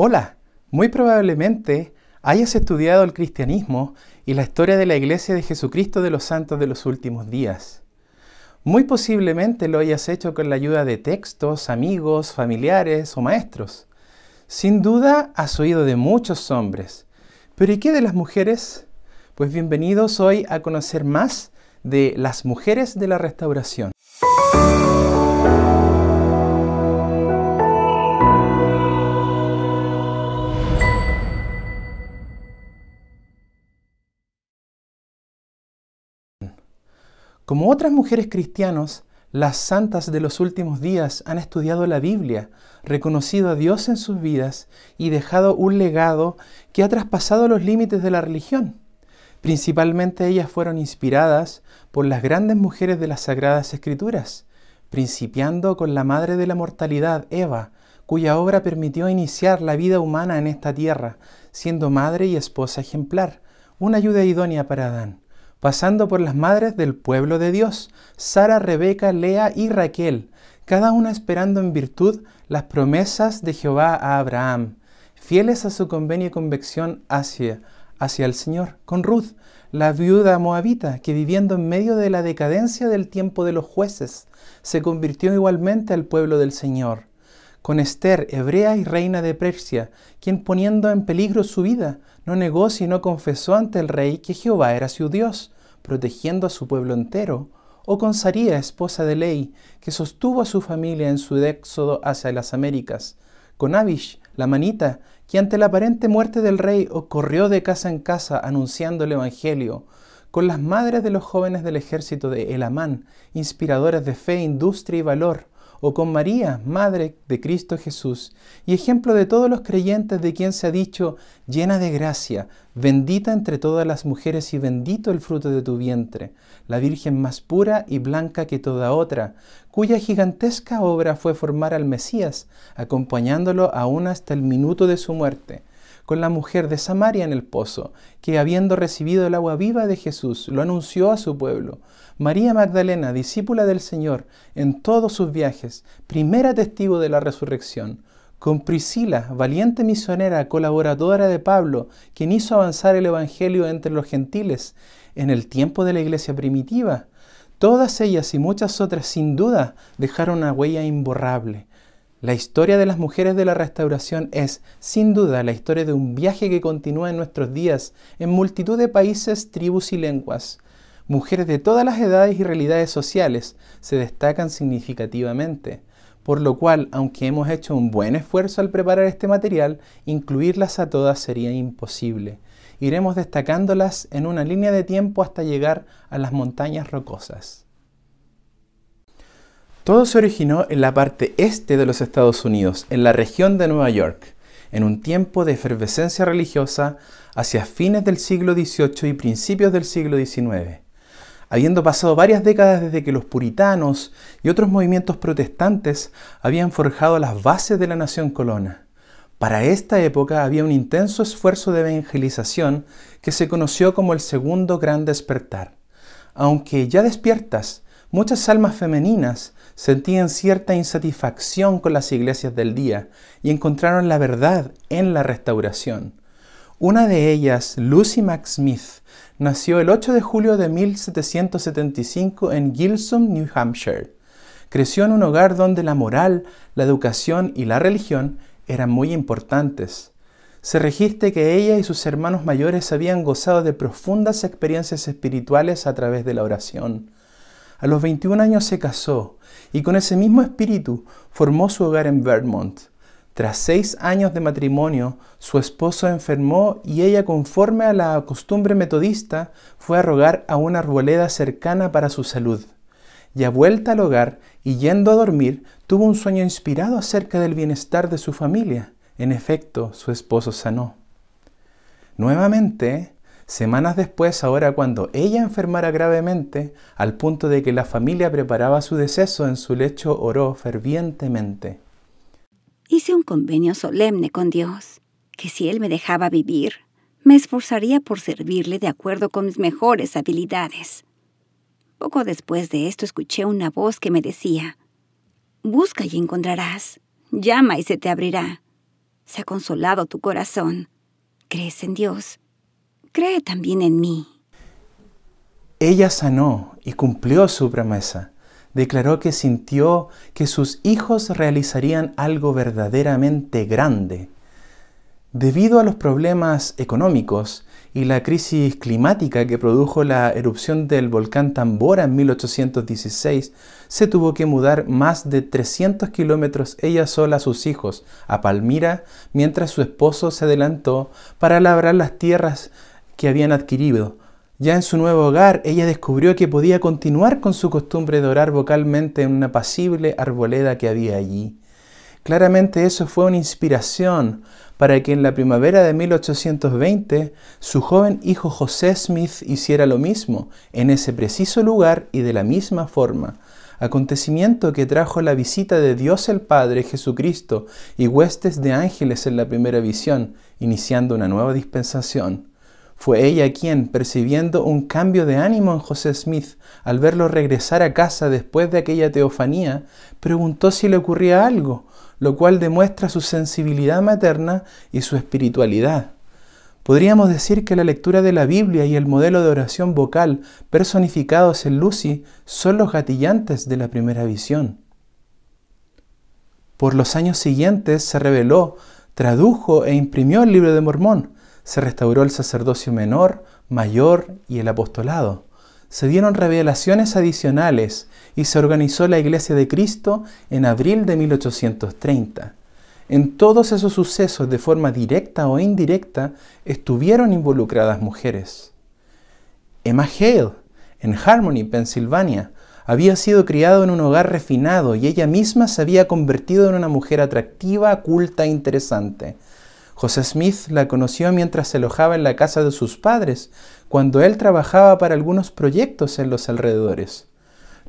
Hola, muy probablemente hayas estudiado el cristianismo y la historia de la Iglesia de Jesucristo de los Santos de los últimos días. Muy posiblemente lo hayas hecho con la ayuda de textos, amigos, familiares o maestros. Sin duda has oído de muchos hombres. Pero ¿y qué de las mujeres? Pues bienvenidos hoy a conocer más de las mujeres de la restauración. Como otras mujeres cristianas, las santas de los últimos días han estudiado la Biblia, reconocido a Dios en sus vidas y dejado un legado que ha traspasado los límites de la religión. Principalmente ellas fueron inspiradas por las grandes mujeres de las Sagradas Escrituras, principiando con la madre de la mortalidad, Eva, cuya obra permitió iniciar la vida humana en esta tierra, siendo madre y esposa ejemplar, una ayuda idónea para Adán pasando por las madres del pueblo de Dios, Sara, Rebeca, Lea y Raquel, cada una esperando en virtud las promesas de Jehová a Abraham, fieles a su convenio y convección hacia, hacia el Señor, con Ruth, la viuda moabita, que viviendo en medio de la decadencia del tiempo de los jueces, se convirtió igualmente al pueblo del Señor con Esther, hebrea y reina de Persia, quien poniendo en peligro su vida, no negó sino confesó ante el rey que Jehová era su Dios, protegiendo a su pueblo entero, o con Saría, esposa de Ley, que sostuvo a su familia en su éxodo hacia las Américas, con Abish, la manita, que ante la aparente muerte del rey corrió de casa en casa anunciando el Evangelio, con las madres de los jóvenes del ejército de Elamán, inspiradoras de fe, industria y valor, o con María, Madre de Cristo Jesús, y ejemplo de todos los creyentes de quien se ha dicho, llena de gracia, bendita entre todas las mujeres y bendito el fruto de tu vientre, la Virgen más pura y blanca que toda otra, cuya gigantesca obra fue formar al Mesías, acompañándolo aún hasta el minuto de su muerte con la mujer de Samaria en el pozo, que habiendo recibido el agua viva de Jesús, lo anunció a su pueblo, María Magdalena, discípula del Señor, en todos sus viajes, primera testigo de la resurrección, con Priscila, valiente misionera, colaboradora de Pablo, quien hizo avanzar el Evangelio entre los gentiles en el tiempo de la iglesia primitiva. Todas ellas y muchas otras sin duda dejaron una huella imborrable. La historia de las mujeres de la restauración es, sin duda, la historia de un viaje que continúa en nuestros días en multitud de países, tribus y lenguas. Mujeres de todas las edades y realidades sociales se destacan significativamente, por lo cual, aunque hemos hecho un buen esfuerzo al preparar este material, incluirlas a todas sería imposible. Iremos destacándolas en una línea de tiempo hasta llegar a las montañas rocosas. Todo se originó en la parte este de los Estados Unidos, en la región de Nueva York, en un tiempo de efervescencia religiosa hacia fines del siglo XVIII y principios del siglo XIX habiendo pasado varias décadas desde que los puritanos y otros movimientos protestantes habían forjado las bases de la nación colona. Para esta época había un intenso esfuerzo de evangelización que se conoció como el segundo gran despertar. Aunque ya despiertas, muchas almas femeninas sentían cierta insatisfacción con las iglesias del día y encontraron la verdad en la restauración. Una de ellas, Lucy Smith, nació el 8 de julio de 1775 en Gilson, New Hampshire. Creció en un hogar donde la moral, la educación y la religión eran muy importantes. Se registra que ella y sus hermanos mayores habían gozado de profundas experiencias espirituales a través de la oración. A los 21 años se casó y con ese mismo espíritu formó su hogar en Vermont. Tras seis años de matrimonio, su esposo enfermó y ella, conforme a la costumbre metodista, fue a rogar a una arboleda cercana para su salud. Ya vuelta al hogar y yendo a dormir, tuvo un sueño inspirado acerca del bienestar de su familia. En efecto, su esposo sanó. Nuevamente, semanas después, ahora cuando ella enfermara gravemente, al punto de que la familia preparaba su deceso en su lecho, oró fervientemente. Hice un convenio solemne con Dios, que si Él me dejaba vivir, me esforzaría por servirle de acuerdo con mis mejores habilidades. Poco después de esto escuché una voz que me decía, Busca y encontrarás, llama y se te abrirá. Se ha consolado tu corazón. ¿Crees en Dios? Cree también en mí. Ella sanó y cumplió su promesa declaró que sintió que sus hijos realizarían algo verdaderamente grande. Debido a los problemas económicos y la crisis climática que produjo la erupción del volcán Tambora en 1816, se tuvo que mudar más de 300 kilómetros ella sola a sus hijos a Palmira, mientras su esposo se adelantó para labrar las tierras que habían adquirido ya en su nuevo hogar, ella descubrió que podía continuar con su costumbre de orar vocalmente en una pasible arboleda que había allí. Claramente eso fue una inspiración para que en la primavera de 1820 su joven hijo José Smith hiciera lo mismo, en ese preciso lugar y de la misma forma, acontecimiento que trajo la visita de Dios el Padre Jesucristo y huestes de ángeles en la primera visión, iniciando una nueva dispensación. Fue ella quien, percibiendo un cambio de ánimo en José Smith al verlo regresar a casa después de aquella teofanía, preguntó si le ocurría algo, lo cual demuestra su sensibilidad materna y su espiritualidad. Podríamos decir que la lectura de la Biblia y el modelo de oración vocal personificados en Lucy son los gatillantes de la primera visión. Por los años siguientes se reveló, tradujo e imprimió el libro de Mormón, se restauró el sacerdocio menor, mayor y el apostolado. Se dieron revelaciones adicionales y se organizó la Iglesia de Cristo en abril de 1830. En todos esos sucesos, de forma directa o indirecta, estuvieron involucradas mujeres. Emma Hale, en Harmony, Pensilvania, había sido criada en un hogar refinado y ella misma se había convertido en una mujer atractiva, culta e interesante. José Smith la conoció mientras se alojaba en la casa de sus padres, cuando él trabajaba para algunos proyectos en los alrededores.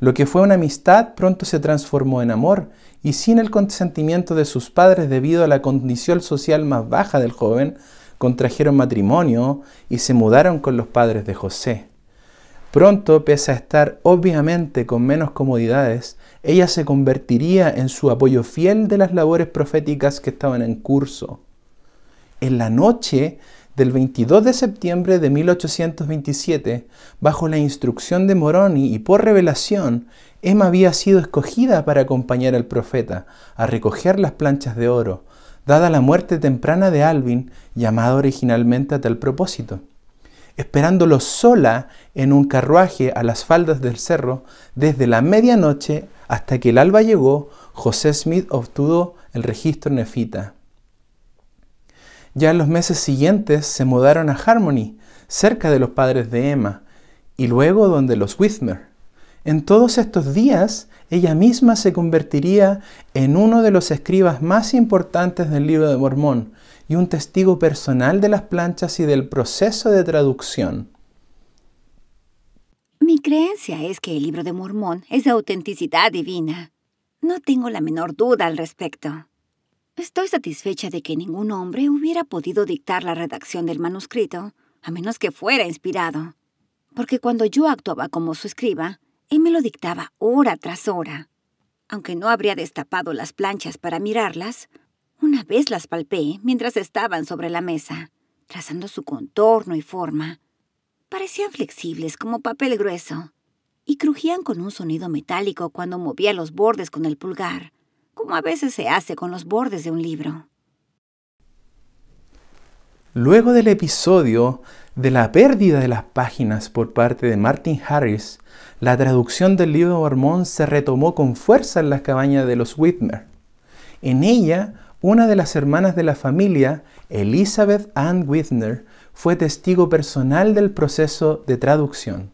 Lo que fue una amistad pronto se transformó en amor, y sin el consentimiento de sus padres debido a la condición social más baja del joven, contrajeron matrimonio y se mudaron con los padres de José. Pronto, pese a estar obviamente con menos comodidades, ella se convertiría en su apoyo fiel de las labores proféticas que estaban en curso en la noche del 22 de septiembre de 1827, bajo la instrucción de Moroni y por revelación, Emma había sido escogida para acompañar al profeta a recoger las planchas de oro, dada la muerte temprana de Alvin, llamado originalmente a tal propósito. Esperándolo sola en un carruaje a las faldas del cerro, desde la medianoche hasta que el alba llegó, José Smith obtuvo el registro nefita. Ya en los meses siguientes se mudaron a Harmony, cerca de los padres de Emma, y luego donde los Whitmer. En todos estos días, ella misma se convertiría en uno de los escribas más importantes del libro de Mormón y un testigo personal de las planchas y del proceso de traducción. Mi creencia es que el libro de Mormón es de autenticidad divina. No tengo la menor duda al respecto. Estoy satisfecha de que ningún hombre hubiera podido dictar la redacción del manuscrito, a menos que fuera inspirado. Porque cuando yo actuaba como su escriba, él me lo dictaba hora tras hora. Aunque no habría destapado las planchas para mirarlas, una vez las palpé mientras estaban sobre la mesa, trazando su contorno y forma. Parecían flexibles como papel grueso y crujían con un sonido metálico cuando movía los bordes con el pulgar, como a veces se hace con los bordes de un libro. Luego del episodio de la pérdida de las páginas por parte de Martin Harris, la traducción del libro de Mormón se retomó con fuerza en las cabañas de los Whitmer. En ella, una de las hermanas de la familia, Elizabeth Ann Whitner, fue testigo personal del proceso de traducción.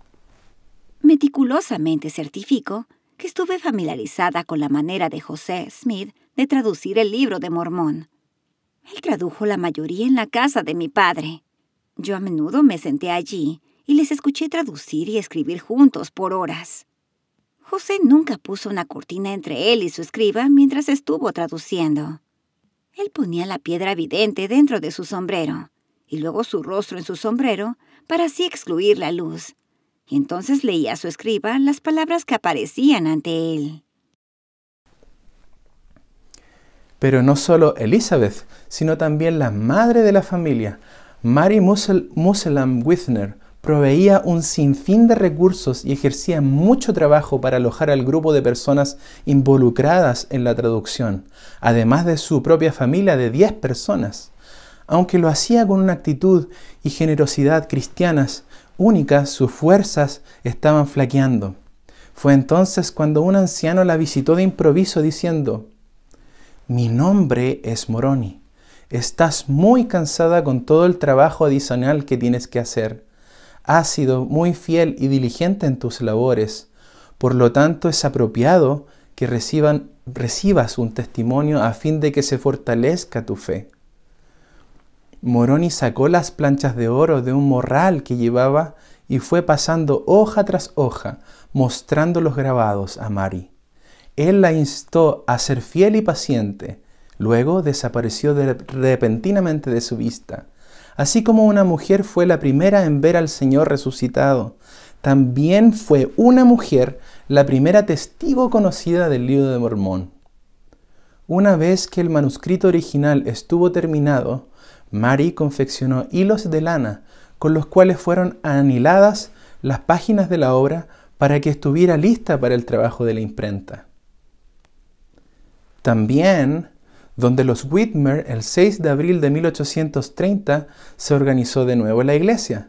Meticulosamente certificó que estuve familiarizada con la manera de José Smith de traducir el libro de Mormón. Él tradujo la mayoría en la casa de mi padre. Yo a menudo me senté allí y les escuché traducir y escribir juntos por horas. José nunca puso una cortina entre él y su escriba mientras estuvo traduciendo. Él ponía la piedra evidente dentro de su sombrero y luego su rostro en su sombrero para así excluir la luz entonces leía a su escriba las palabras que aparecían ante él. Pero no solo Elizabeth, sino también la madre de la familia, Mary Mussel Musselam Withner, proveía un sinfín de recursos y ejercía mucho trabajo para alojar al grupo de personas involucradas en la traducción, además de su propia familia de 10 personas. Aunque lo hacía con una actitud y generosidad cristianas, únicas sus fuerzas estaban flaqueando. Fue entonces cuando un anciano la visitó de improviso diciendo, Mi nombre es Moroni. Estás muy cansada con todo el trabajo adicional que tienes que hacer. Has sido muy fiel y diligente en tus labores. Por lo tanto, es apropiado que recibas un testimonio a fin de que se fortalezca tu fe. Moroni sacó las planchas de oro de un morral que llevaba y fue pasando hoja tras hoja, mostrando los grabados a Mari. Él la instó a ser fiel y paciente, luego desapareció repentinamente de su vista. Así como una mujer fue la primera en ver al Señor resucitado, también fue una mujer la primera testigo conocida del libro de Mormón. Una vez que el manuscrito original estuvo terminado, Mary confeccionó hilos de lana con los cuales fueron aniladas las páginas de la obra para que estuviera lista para el trabajo de la imprenta. También, donde los Whitmer el 6 de abril de 1830 se organizó de nuevo la iglesia.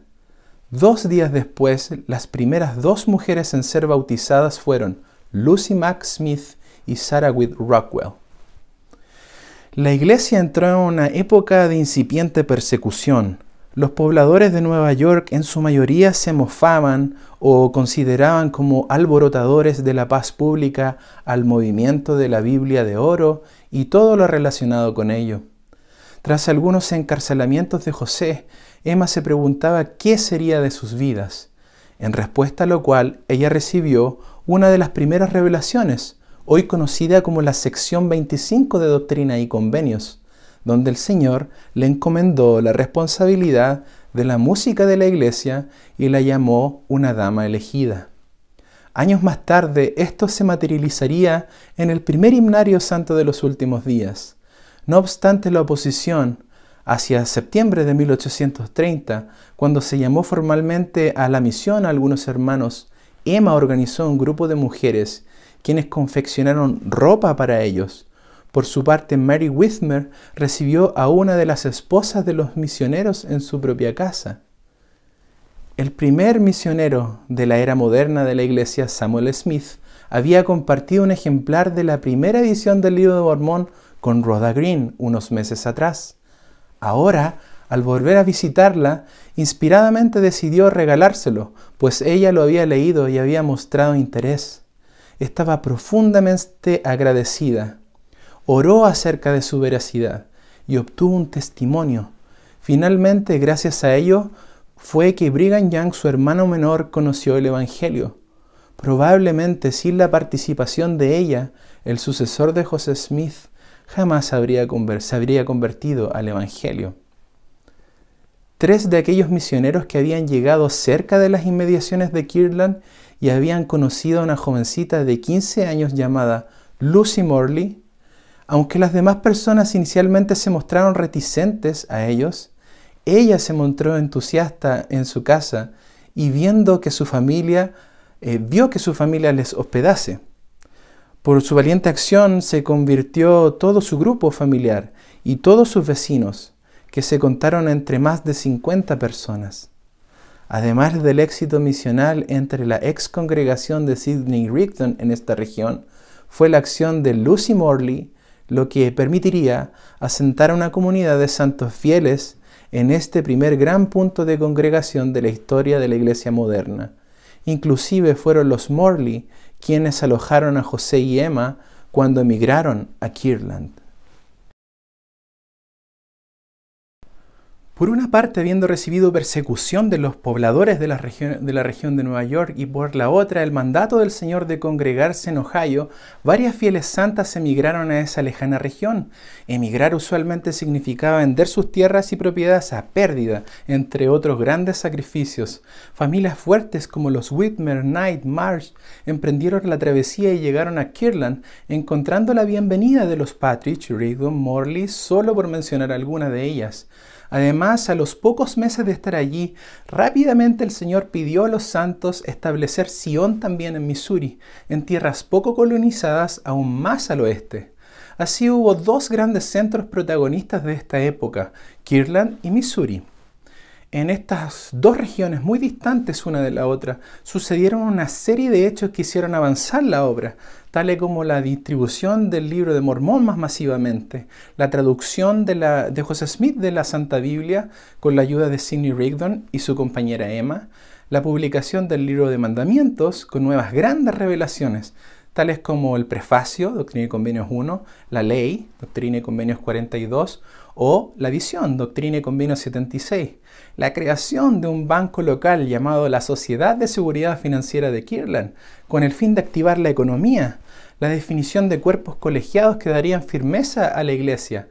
Dos días después, las primeras dos mujeres en ser bautizadas fueron Lucy Mack Smith y Sarah Whit Rockwell. La iglesia entró en una época de incipiente persecución. Los pobladores de Nueva York en su mayoría se mofaban o consideraban como alborotadores de la paz pública al movimiento de la Biblia de Oro y todo lo relacionado con ello. Tras algunos encarcelamientos de José, Emma se preguntaba qué sería de sus vidas, en respuesta a lo cual ella recibió una de las primeras revelaciones, hoy conocida como la sección 25 de Doctrina y Convenios, donde el Señor le encomendó la responsabilidad de la música de la iglesia y la llamó una dama elegida. Años más tarde, esto se materializaría en el primer himnario santo de los últimos días. No obstante la oposición, hacia septiembre de 1830, cuando se llamó formalmente a la misión a algunos hermanos, Emma organizó un grupo de mujeres quienes confeccionaron ropa para ellos. Por su parte, Mary Whitmer recibió a una de las esposas de los misioneros en su propia casa. El primer misionero de la era moderna de la iglesia, Samuel Smith, había compartido un ejemplar de la primera edición del libro de Mormón con Rhoda Green unos meses atrás. Ahora, al volver a visitarla, inspiradamente decidió regalárselo, pues ella lo había leído y había mostrado interés estaba profundamente agradecida. Oró acerca de su veracidad y obtuvo un testimonio. Finalmente, gracias a ello, fue que Brigham Young, su hermano menor, conoció el Evangelio. Probablemente sin la participación de ella, el sucesor de José Smith jamás habría se habría convertido al Evangelio. Tres de aquellos misioneros que habían llegado cerca de las inmediaciones de Kirtland y habían conocido a una jovencita de 15 años llamada Lucy Morley, aunque las demás personas inicialmente se mostraron reticentes a ellos, ella se mostró entusiasta en su casa y viendo que su familia eh, vio que su familia les hospedase. Por su valiente acción se convirtió todo su grupo familiar y todos sus vecinos, que se contaron entre más de 50 personas. Además del éxito misional entre la ex congregación de Sidney Rigdon en esta región, fue la acción de Lucy Morley lo que permitiría asentar una comunidad de santos fieles en este primer gran punto de congregación de la historia de la iglesia moderna. Inclusive fueron los Morley quienes alojaron a José y Emma cuando emigraron a Kirland. por una parte habiendo recibido persecución de los pobladores de la, región de Nueva York y por la otra el mandato del Señor de congregarse en Ohio, varias fieles santas emigraron a esa lejana región. Emigrar usualmente significaba vender sus tierras y propiedades a pérdida, entre otros grandes sacrificios. Familias fuertes como los Whitmer, Knight, Marsh emprendieron la travesía y llegaron a Kirland, encontrando la bienvenida de los Patrick, Rigdon, Morley, solo por mencionar alguna de ellas. Además, a los pocos meses de estar allí, rápidamente el Señor pidió a los santos establecer Sion también en Missouri, en tierras poco colonizadas aún más al oeste. Así hubo dos grandes centros protagonistas de esta época, Kirland y Missouri en estas dos regiones muy distantes una de la otra, sucedieron una serie de hechos que hicieron avanzar la obra, tales como la distribución del libro de Mormón más masivamente, la traducción de, la, José Smith de la Santa Biblia con la ayuda de Sidney Rigdon y su compañera Emma, la publicación del libro de mandamientos con nuevas grandes revelaciones, tales como el prefacio, Doctrina y Convenios 1, la ley, Doctrina y Convenios 42, o la visión, Doctrina y Convenios 76, la creación de un banco local llamado la Sociedad de Seguridad Financiera de Kirland, con el fin de activar la economía, la definición de cuerpos colegiados que darían firmeza a la Iglesia,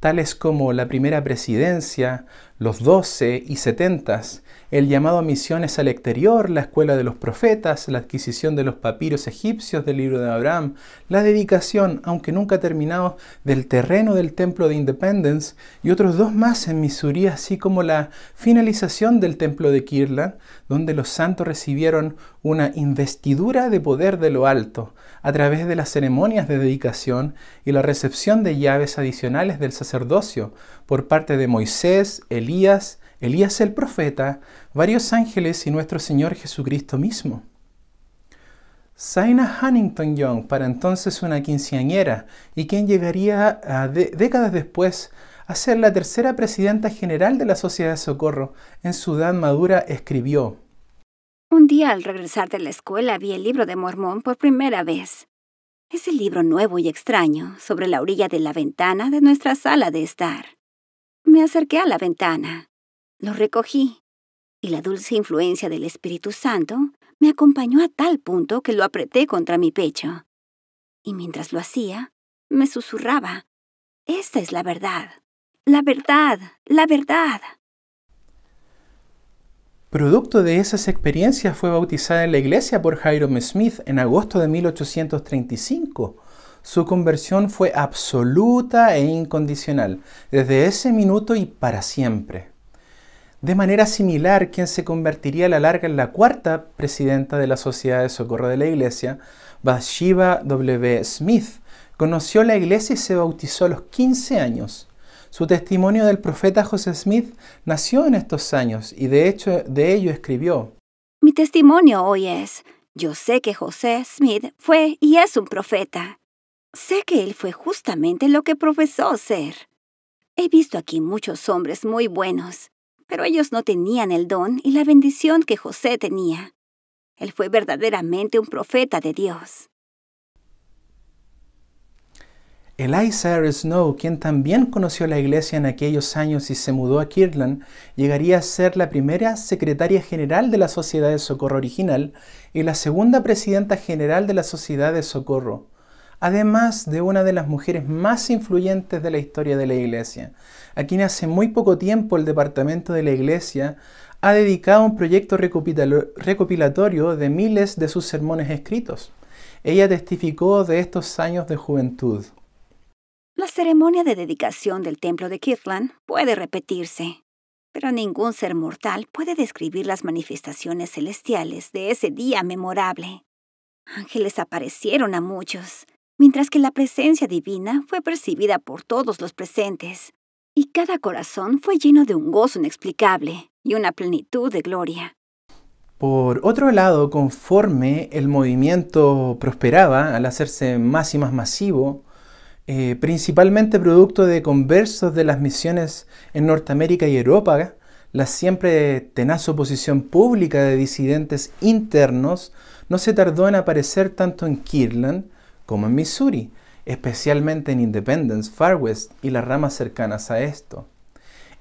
tales como la primera presidencia, los 12 y setentas, el llamado a misiones al exterior, la escuela de los profetas, la adquisición de los papiros egipcios del libro de Abraham, la dedicación, aunque nunca terminado, del terreno del templo de Independence y otros dos más en Missouri, así como la finalización del templo de Kirtland, donde los santos recibieron una investidura de poder de lo alto a través de las ceremonias de dedicación y la recepción de llaves adicionales del sacerdocio por parte de Moisés, Elías, Elías el profeta, varios ángeles y nuestro Señor Jesucristo mismo. Zaina Huntington Young, para entonces una quinceañera, y quien llegaría décadas después a ser la tercera presidenta general de la Sociedad de Socorro, en su edad madura escribió, Un día al regresar de la escuela vi el libro de Mormón por primera vez. Es el libro nuevo y extraño, sobre la orilla de la ventana de nuestra sala de estar. Me acerqué a la ventana. Lo recogí y la dulce influencia del Espíritu Santo me acompañó a tal punto que lo apreté contra mi pecho. Y mientras lo hacía, me susurraba, Esta es la verdad, la verdad, la verdad. Producto de esas experiencias fue bautizada en la iglesia por Hiram Smith en agosto de 1835. Su conversión fue absoluta e incondicional, desde ese minuto y para siempre. De manera similar, quien se convertiría a la larga en la cuarta presidenta de la Sociedad de Socorro de la Iglesia, Bathsheba W. Smith, conoció la iglesia y se bautizó a los 15 años. Su testimonio del profeta José Smith nació en estos años y de hecho de ello escribió. Mi testimonio hoy es, yo sé que José Smith fue y es un profeta. Sé que él fue justamente lo que profesó ser. He visto aquí muchos hombres muy buenos, pero ellos no tenían el don y la bendición que José tenía. Él fue verdaderamente un profeta de Dios. Eliza R. Snow, quien también conoció la iglesia en aquellos años y se mudó a Kirtland, llegaría a ser la primera secretaria general de la Sociedad de Socorro Original y la segunda presidenta general de la Sociedad de Socorro además de una de las mujeres más influyentes de la historia de la Iglesia, a quien hace muy poco tiempo el Departamento de la Iglesia ha dedicado un proyecto recopilatorio de miles de sus sermones escritos. Ella testificó de estos años de juventud. La ceremonia de dedicación del templo de Kirtland puede repetirse, pero ningún ser mortal puede describir las manifestaciones celestiales de ese día memorable. Ángeles aparecieron a muchos, mientras que la presencia divina fue percibida por todos los presentes, y cada corazón fue lleno de un gozo inexplicable y una plenitud de gloria. Por otro lado, conforme el movimiento prosperaba al hacerse más y más masivo, eh, principalmente producto de conversos de las misiones en Norteamérica y Europa, la siempre tenaz oposición pública de disidentes internos no se tardó en aparecer tanto en Kirland como en Missouri, especialmente en Independence, Far West y las ramas cercanas a esto.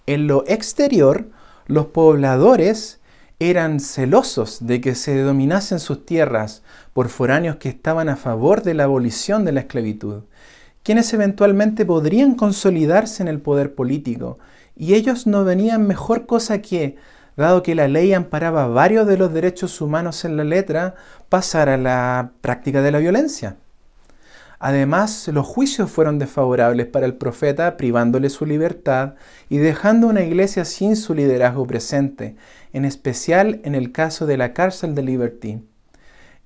En lo exterior, los pobladores eran celosos de que se dominasen sus tierras por foráneos que estaban a favor de la abolición de la esclavitud, quienes eventualmente podrían consolidarse en el poder político, y ellos no venían mejor cosa que, dado que la ley amparaba varios de los derechos humanos en la letra, pasar a la práctica de la violencia. Además, los juicios fueron desfavorables para el profeta, privándole su libertad y dejando una iglesia sin su liderazgo presente, en especial en el caso de la cárcel de Liberty.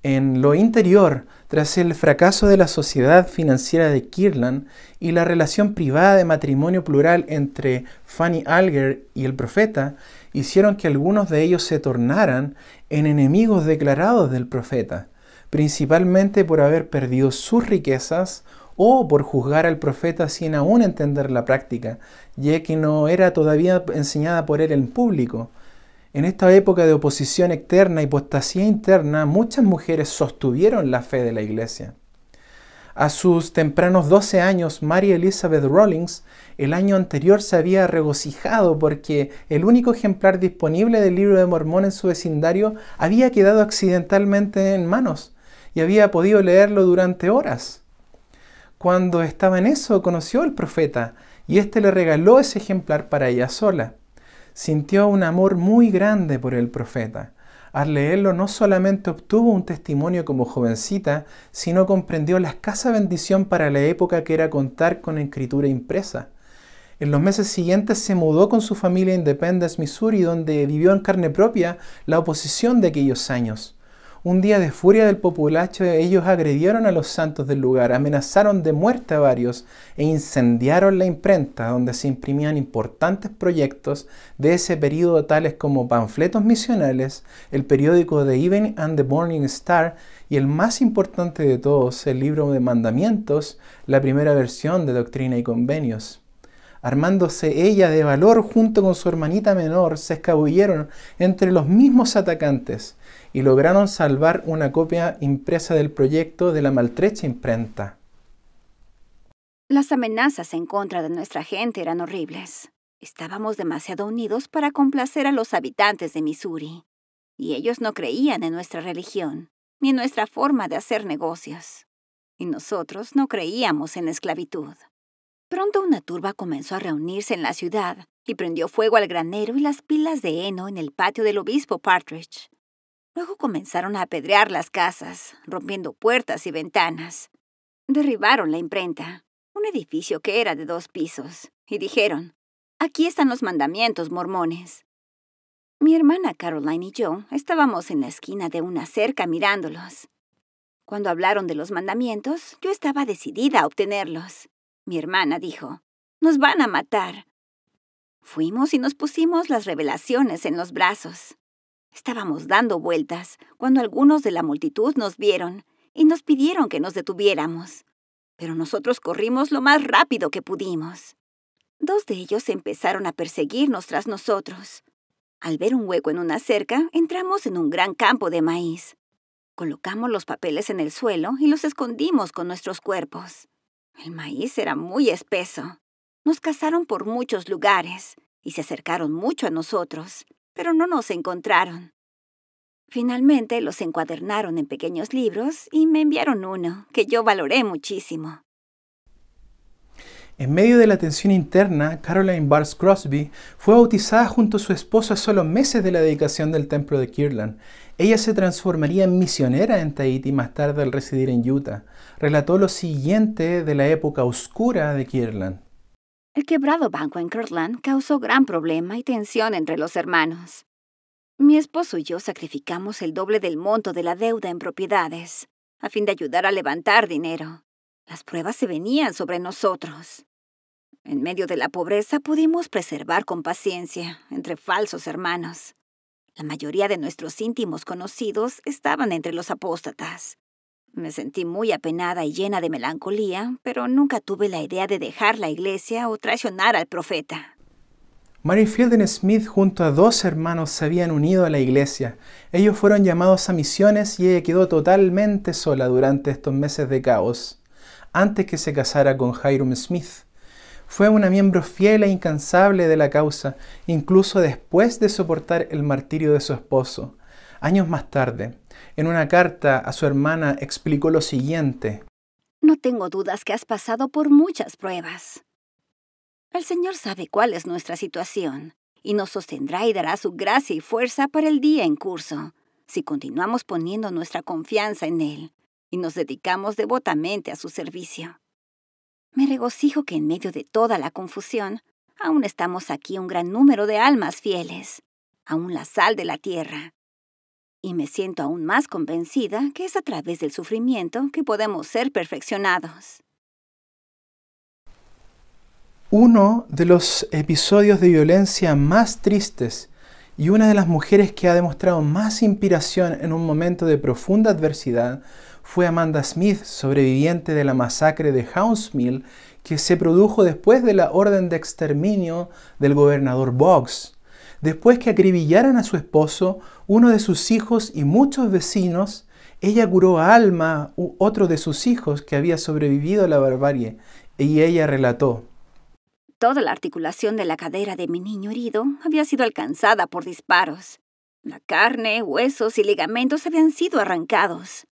En lo interior, tras el fracaso de la sociedad financiera de Kirland y la relación privada de matrimonio plural entre Fanny Alger y el profeta, hicieron que algunos de ellos se tornaran en enemigos declarados del profeta principalmente por haber perdido sus riquezas o por juzgar al profeta sin aún entender la práctica, ya que no era todavía enseñada por él en público. En esta época de oposición externa y apostasía interna, muchas mujeres sostuvieron la fe de la iglesia. A sus tempranos 12 años, Mary Elizabeth Rawlings el año anterior se había regocijado porque el único ejemplar disponible del libro de Mormón en su vecindario había quedado accidentalmente en manos y había podido leerlo durante horas. Cuando estaba en eso, conoció al profeta y éste le regaló ese ejemplar para ella sola. Sintió un amor muy grande por el profeta. Al leerlo no solamente obtuvo un testimonio como jovencita, sino comprendió la escasa bendición para la época que era contar con escritura impresa. En los meses siguientes se mudó con su familia a Independence, Missouri, donde vivió en carne propia la oposición de aquellos años. Un día de furia del populacho, ellos agredieron a los santos del lugar, amenazaron de muerte a varios e incendiaron la imprenta donde se imprimían importantes proyectos de ese periodo tales como panfletos misionales, el periódico The Evening and the Morning Star y el más importante de todos, el libro de mandamientos, la primera versión de Doctrina y Convenios armándose ella de valor junto con su hermanita menor, se escabulleron entre los mismos atacantes, y lograron salvar una copia impresa del proyecto de la maltrecha imprenta. Las amenazas en contra de nuestra gente eran horribles. Estábamos demasiado unidos para complacer a los habitantes de Missouri, y ellos no creían en nuestra religión ni en nuestra forma de hacer negocios, y nosotros no creíamos en la esclavitud. Pronto una turba comenzó a reunirse en la ciudad y prendió fuego al granero y las pilas de heno en el patio del obispo Partridge. Luego comenzaron a apedrear las casas, rompiendo puertas y ventanas. Derribaron la imprenta, un edificio que era de dos pisos, y dijeron, aquí están los mandamientos mormones. Mi hermana Caroline y yo estábamos en la esquina de una cerca mirándolos. Cuando hablaron de los mandamientos, yo estaba decidida a obtenerlos. Mi hermana dijo, nos van a matar. Fuimos y nos pusimos las revelaciones en los brazos. Estábamos dando vueltas cuando algunos de la multitud nos vieron y nos pidieron que nos detuviéramos, pero nosotros corrimos lo más rápido que pudimos. Dos de ellos empezaron a perseguirnos tras nosotros. Al ver un hueco en una cerca, entramos en un gran campo de maíz. Colocamos los papeles en el suelo y los escondimos con nuestros cuerpos. El maíz era muy espeso. Nos cazaron por muchos lugares y se acercaron mucho a nosotros pero no nos encontraron. Finalmente los encuadernaron en pequeños libros y me enviaron uno, que yo valoré muchísimo. En medio de la tensión interna, Caroline Bars Crosby fue bautizada junto a su esposo a solo meses de la dedicación del templo de Kirtland. Ella se transformaría en misionera en Tahiti más tarde al residir en Utah. Relató lo siguiente de la época oscura de Kirtland. El quebrado banco en Kirtland causó gran problema y tensión entre los hermanos. Mi esposo y yo sacrificamos el doble del monto de la deuda en propiedades, a fin de ayudar a levantar dinero. Las pruebas se venían sobre nosotros. En medio de la pobreza pudimos preservar con paciencia entre falsos hermanos. La mayoría de nuestros íntimos conocidos estaban entre los apóstatas. Me sentí muy apenada y llena de melancolía, pero nunca tuve la idea de dejar la iglesia o traicionar al profeta. Mary Fielding Smith junto a dos hermanos se habían unido a la iglesia. Ellos fueron llamados a misiones y ella quedó totalmente sola durante estos meses de caos, antes que se casara con Hiram Smith. Fue una miembro fiel e incansable de la causa, incluso después de soportar el martirio de su esposo. Años más tarde, en una carta a su hermana explicó lo siguiente. No tengo dudas que has pasado por muchas pruebas. El Señor sabe cuál es nuestra situación y nos sostendrá y dará su gracia y fuerza para el día en curso, si continuamos poniendo nuestra confianza en Él y nos dedicamos devotamente a su servicio. Me regocijo que en medio de toda la confusión, aún estamos aquí un gran número de almas fieles, aún la sal de la tierra, y me siento aún más convencida que es a través del sufrimiento que podemos ser perfeccionados. Uno de los episodios de violencia más tristes y una de las mujeres que ha demostrado más inspiración en un momento de profunda adversidad fue Amanda Smith, sobreviviente de la masacre de Hounsmill, que se produjo después de la orden de exterminio del gobernador Boggs. Después que acribillaran a su esposo, uno de sus hijos y muchos vecinos, ella curó a Alma, otro de sus hijos que había sobrevivido a la barbarie, y ella relató. Toda la articulación de la cadera de mi niño herido había sido alcanzada por disparos. La carne, huesos y ligamentos habían sido arrancados.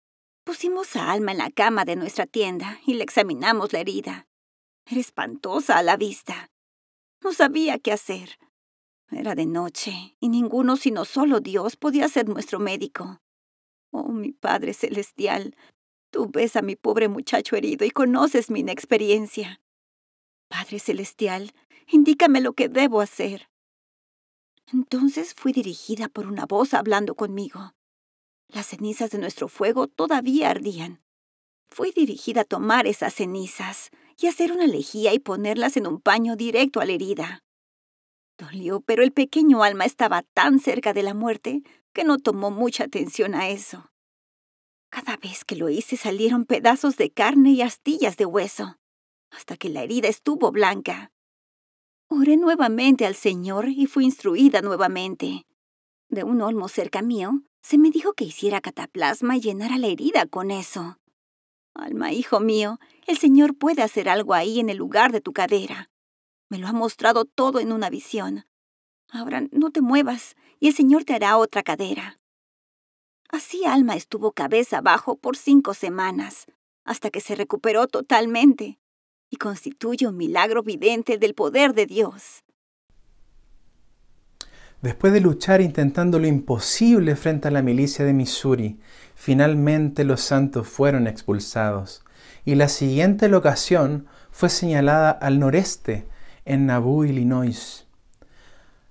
Pusimos a Alma en la cama de nuestra tienda y le examinamos la herida. Era espantosa a la vista. No sabía qué hacer. Era de noche, y ninguno sino solo Dios podía ser nuestro médico. Oh, mi Padre Celestial, tú ves a mi pobre muchacho herido y conoces mi inexperiencia. Padre Celestial, indícame lo que debo hacer. Entonces fui dirigida por una voz hablando conmigo. Las cenizas de nuestro fuego todavía ardían. Fui dirigida a tomar esas cenizas y hacer una lejía y ponerlas en un paño directo a la herida. Dolió, pero el pequeño alma estaba tan cerca de la muerte que no tomó mucha atención a eso. Cada vez que lo hice salieron pedazos de carne y astillas de hueso, hasta que la herida estuvo blanca. Oré nuevamente al Señor y fui instruida nuevamente. De un olmo cerca mío, se me dijo que hiciera cataplasma y llenara la herida con eso. Alma, hijo mío, el Señor puede hacer algo ahí en el lugar de tu cadera. Me lo ha mostrado todo en una visión. Ahora no te muevas y el Señor te hará otra cadera. Así Alma estuvo cabeza abajo por cinco semanas, hasta que se recuperó totalmente y constituye un milagro vidente del poder de Dios. Después de luchar intentando lo imposible frente a la milicia de Missouri, finalmente los santos fueron expulsados, y la siguiente locación fue señalada al noreste, en Illinois.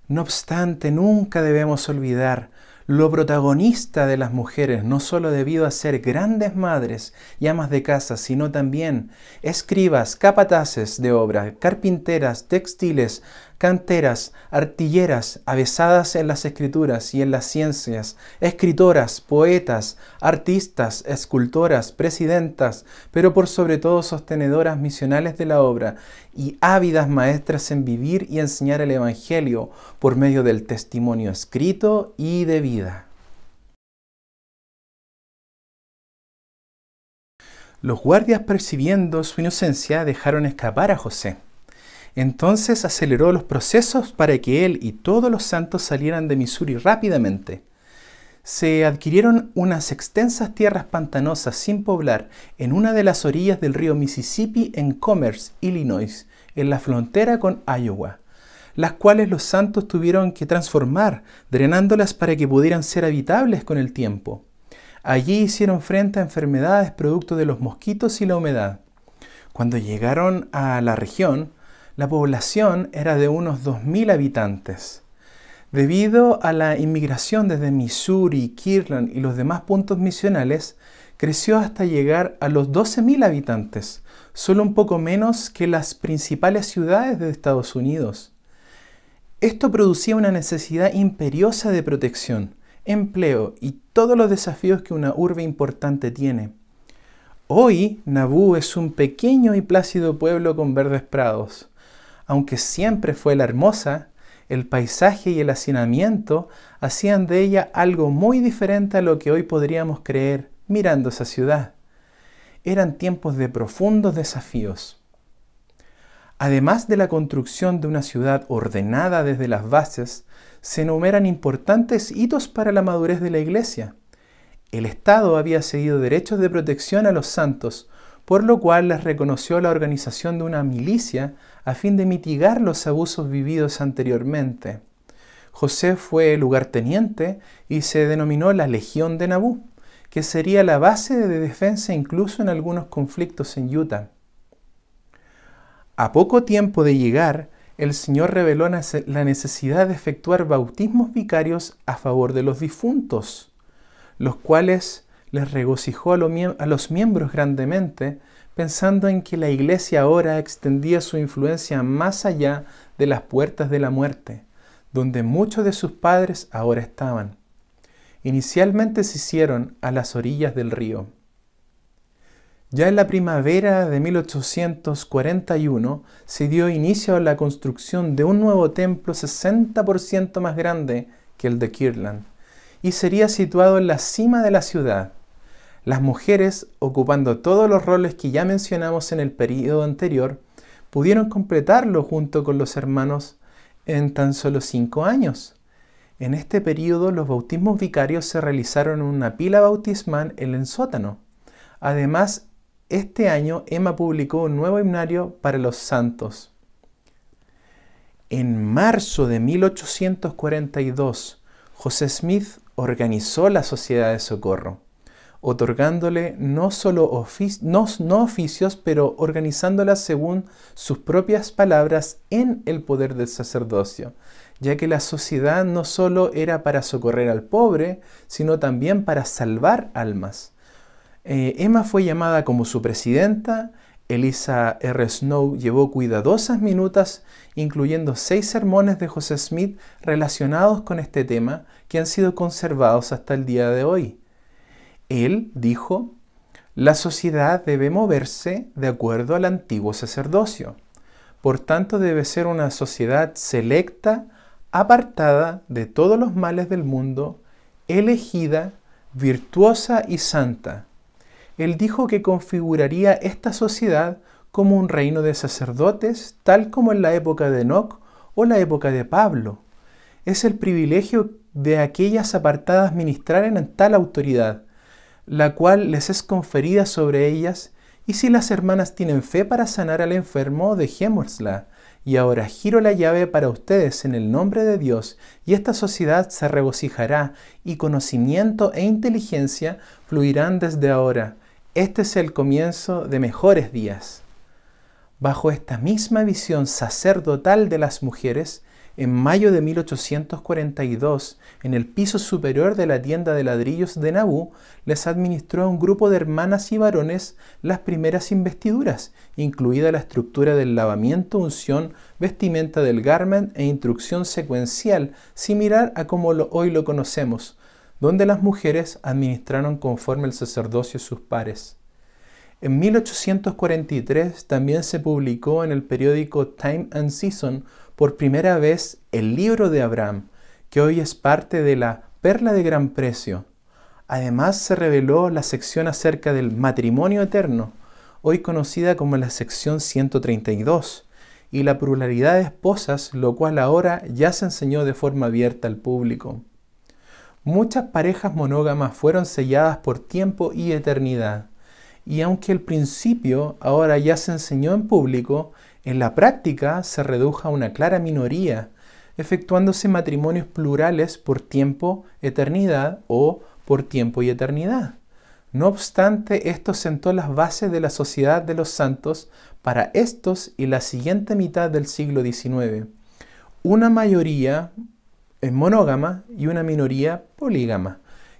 No obstante, nunca debemos olvidar lo protagonista de las mujeres, no solo debido a ser grandes madres y amas de casa, sino también escribas, capataces de obra, carpinteras, textiles, canteras, artilleras, avesadas en las escrituras y en las ciencias, escritoras, poetas, artistas, escultoras, presidentas, pero por sobre todo sostenedoras misionales de la obra y ávidas maestras en vivir y enseñar el Evangelio por medio del testimonio escrito y de vida. Los guardias percibiendo su inocencia dejaron escapar a José entonces aceleró los procesos para que él y todos los santos salieran de Missouri rápidamente. Se adquirieron unas extensas tierras pantanosas sin poblar en una de las orillas del río Mississippi en Commerce, Illinois, en la frontera con Iowa, las cuales los santos tuvieron que transformar, drenándolas para que pudieran ser habitables con el tiempo. Allí hicieron frente a enfermedades producto de los mosquitos y la humedad. Cuando llegaron a la región, la población era de unos 2.000 habitantes. Debido a la inmigración desde Missouri, Kirtland y los demás puntos misionales, creció hasta llegar a los 12.000 habitantes, solo un poco menos que las principales ciudades de Estados Unidos. Esto producía una necesidad imperiosa de protección, empleo y todos los desafíos que una urbe importante tiene. Hoy, Nauvoo es un pequeño y plácido pueblo con verdes prados aunque siempre fue la hermosa, el paisaje y el hacinamiento hacían de ella algo muy diferente a lo que hoy podríamos creer mirando esa ciudad. Eran tiempos de profundos desafíos. Además de la construcción de una ciudad ordenada desde las bases, se enumeran importantes hitos para la madurez de la Iglesia. El Estado había cedido derechos de protección a los santos, por lo cual les reconoció la organización de una milicia a fin de mitigar los abusos vividos anteriormente. José fue lugarteniente y se denominó la Legión de Nabú, que sería la base de defensa incluso en algunos conflictos en Utah. A poco tiempo de llegar, el Señor reveló la necesidad de efectuar bautismos vicarios a favor de los difuntos, los cuales les regocijó a, los miembros grandemente, pensando en que la iglesia ahora extendía su influencia más allá de las puertas de la muerte, donde muchos de sus padres ahora estaban. Inicialmente se hicieron a las orillas del río. Ya en la primavera de 1841 se dio inicio a la construcción de un nuevo templo 60% más grande que el de Kirtland y sería situado en la cima de la ciudad. Las mujeres, ocupando todos los roles que ya mencionamos en el periodo anterior, pudieron completarlo junto con los hermanos en tan solo cinco años. En este periodo los bautismos vicarios se realizaron en una pila bautismal en el sótano. Además, este año Emma publicó un nuevo himnario para los santos. En marzo de 1842, José Smith organizó la Sociedad de Socorro otorgándole no solo no, oficios, pero organizándolas según sus propias palabras en el poder del sacerdocio, ya que la sociedad no solo era para socorrer al pobre, sino también para salvar almas. Eh, Emma fue llamada como su presidenta, Elisa R. Snow llevó cuidadosas minutas, incluyendo seis sermones de José Smith relacionados con este tema, que han sido conservados hasta el día de hoy. Él dijo, la sociedad debe moverse de acuerdo al antiguo sacerdocio. Por tanto, debe ser una sociedad selecta, apartada de todos los males del mundo, elegida, virtuosa y santa. Él dijo que configuraría esta sociedad como un reino de sacerdotes, tal como en la época de Enoch o la época de Pablo. Es el privilegio de aquellas apartadas ministrar en tal autoridad, la cual les es conferida sobre ellas, y si las hermanas tienen fe para sanar al enfermo, dejémosla. Y ahora giro la llave para ustedes en el nombre de Dios, y esta sociedad se regocijará, y conocimiento e inteligencia fluirán desde ahora. Este es el comienzo de mejores días. Bajo esta misma visión sacerdotal de las mujeres, en mayo de 1842, en el piso superior de la tienda de ladrillos de Nabú, les administró a un grupo de hermanas y varones las primeras investiduras, incluida la estructura del lavamiento, unción, vestimenta del garment e instrucción secuencial, similar a como hoy lo conocemos, donde las mujeres administraron conforme el sacerdocio sus pares. En 1843 también se publicó en el periódico Time and Season por primera vez el libro de Abraham, que hoy es parte de la perla de gran precio. Además se reveló la sección acerca del matrimonio eterno, hoy conocida como la sección 132, y la pluralidad de esposas, lo cual ahora ya se enseñó de forma abierta al público. Muchas parejas monógamas fueron selladas por tiempo y eternidad, y aunque el principio ahora ya se enseñó en público, en la práctica se redujo a una clara minoría, efectuándose matrimonios plurales por tiempo, eternidad o por tiempo y eternidad. No obstante, esto sentó las bases de la sociedad de los santos para estos y la siguiente mitad del siglo XIX. Una mayoría eh, monógama y una minoría polígama,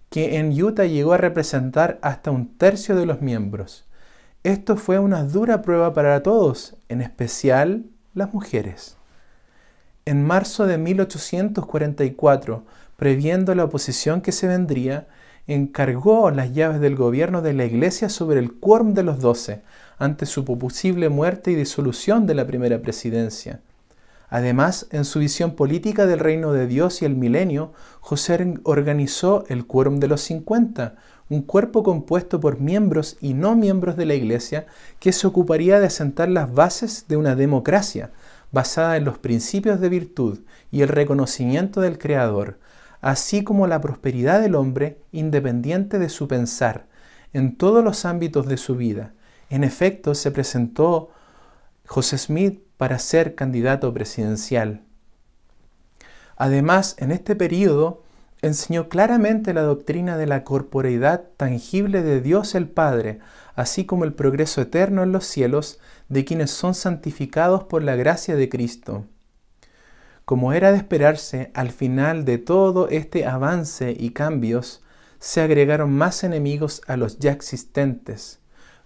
que en Utah llegó a representar hasta un tercio de los miembros. Esto fue una dura prueba para todos, en especial las mujeres. En marzo de 1844, previendo la oposición que se vendría, encargó las llaves del gobierno de la Iglesia sobre el quórum de los doce, ante su posible muerte y disolución de la primera presidencia. Además, en su visión política del reino de Dios y el milenio, José organizó el quórum de los cincuenta, un cuerpo compuesto por miembros y no miembros de la Iglesia que se ocuparía de asentar las bases de una democracia basada en los principios de virtud y el reconocimiento del Creador, así como la prosperidad del hombre independiente de su pensar en todos los ámbitos de su vida. En efecto, se presentó José Smith para ser candidato presidencial. Además, en este periodo enseñó claramente la doctrina de la corporeidad tangible de Dios el Padre, así como el progreso eterno en los cielos de quienes son santificados por la gracia de Cristo. Como era de esperarse, al final de todo este avance y cambios, se agregaron más enemigos a los ya existentes,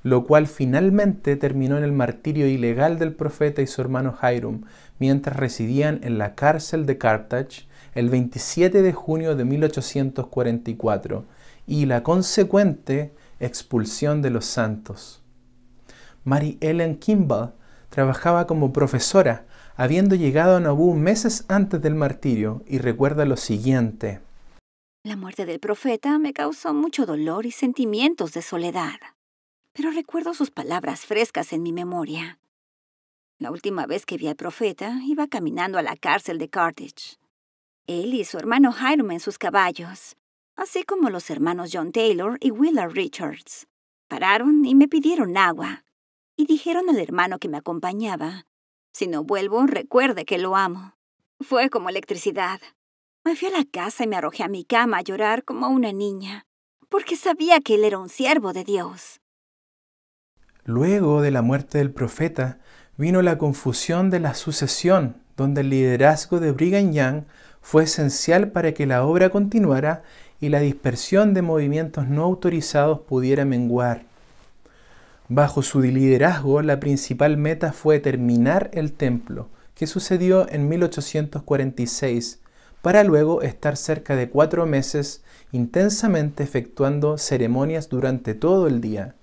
lo cual finalmente terminó en el martirio ilegal del profeta y su hermano Hiram, mientras residían en la cárcel de Carthage, el 27 de junio de 1844 y la consecuente expulsión de los santos. Mary Ellen Kimball trabajaba como profesora, habiendo llegado a Nauvoo meses antes del martirio, y recuerda lo siguiente. La muerte del profeta me causó mucho dolor y sentimientos de soledad, pero recuerdo sus palabras frescas en mi memoria. La última vez que vi al profeta iba caminando a la cárcel de Carthage él y su hermano Hiram en sus caballos, así como los hermanos John Taylor y Willard Richards. Pararon y me pidieron agua, y dijeron al hermano que me acompañaba, si no vuelvo, recuerde que lo amo. Fue como electricidad. Me fui a la casa y me arrojé a mi cama a llorar como una niña, porque sabía que él era un siervo de Dios. Luego de la muerte del profeta, vino la confusión de la sucesión, donde el liderazgo de Brigham Young fue esencial para que la obra continuara y la dispersión de movimientos no autorizados pudiera menguar. Bajo su liderazgo, la principal meta fue terminar el templo, que sucedió en 1846, para luego estar cerca de cuatro meses intensamente efectuando ceremonias durante todo el día.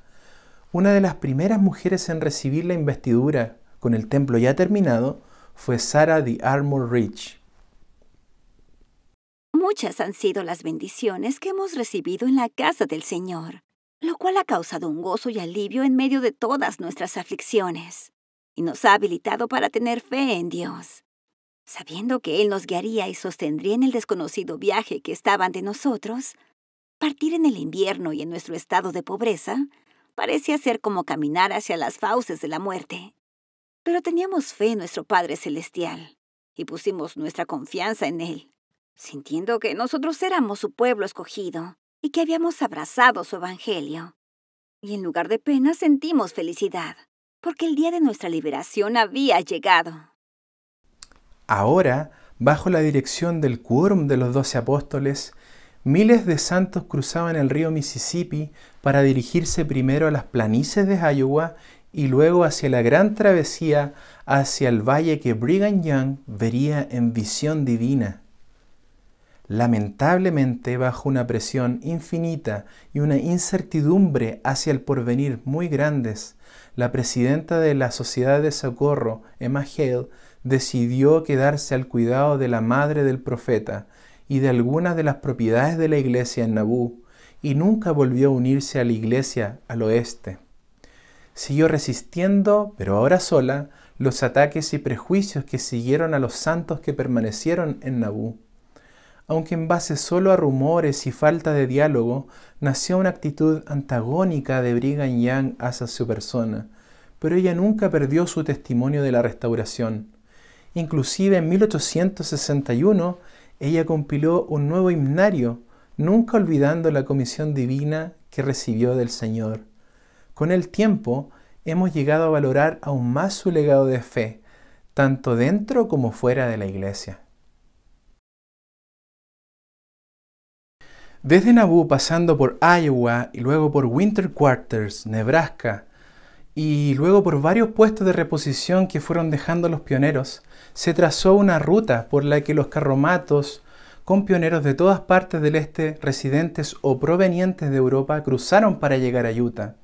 Una de las primeras mujeres en recibir la investidura, con el templo ya terminado, fue Sarah de Armor Ridge. Muchas han sido las bendiciones que hemos recibido en la casa del Señor, lo cual ha causado un gozo y alivio en medio de todas nuestras aflicciones, y nos ha habilitado para tener fe en Dios, sabiendo que Él nos guiaría y sostendría en el desconocido viaje que estaba ante nosotros. Partir en el invierno y en nuestro estado de pobreza parecía ser como caminar hacia las fauces de la muerte. Pero teníamos fe en nuestro Padre Celestial y pusimos nuestra confianza en Él sintiendo que nosotros éramos su pueblo escogido y que habíamos abrazado su evangelio. Y en lugar de pena sentimos felicidad, porque el día de nuestra liberación había llegado. Ahora, bajo la dirección del quórum de los doce apóstoles, miles de santos cruzaban el río Mississippi para dirigirse primero a las planicies de Iowa y luego hacia la gran travesía hacia el valle que Brigham Young vería en visión divina lamentablemente bajo una presión infinita y una incertidumbre hacia el porvenir muy grandes, la presidenta de la Sociedad de Socorro, Emma Hale, decidió quedarse al cuidado de la madre del profeta y de algunas de las propiedades de la iglesia en Nabú, y nunca volvió a unirse a la iglesia al oeste. Siguió resistiendo, pero ahora sola, los ataques y prejuicios que siguieron a los santos que permanecieron en Nabú aunque en base solo a rumores y falta de diálogo, nació una actitud antagónica de Brigham Young hacia su persona, pero ella nunca perdió su testimonio de la restauración. Inclusive en 1861, ella compiló un nuevo himnario, nunca olvidando la comisión divina que recibió del Señor. Con el tiempo, hemos llegado a valorar aún más su legado de fe, tanto dentro como fuera de la iglesia. Desde Nauvoo, pasando por Iowa y luego por Winter Quarters, Nebraska, y luego por varios puestos de reposición que fueron dejando los pioneros, se trazó una ruta por la que los carromatos con pioneros de todas partes del este, residentes o provenientes de Europa, cruzaron para llegar a Utah.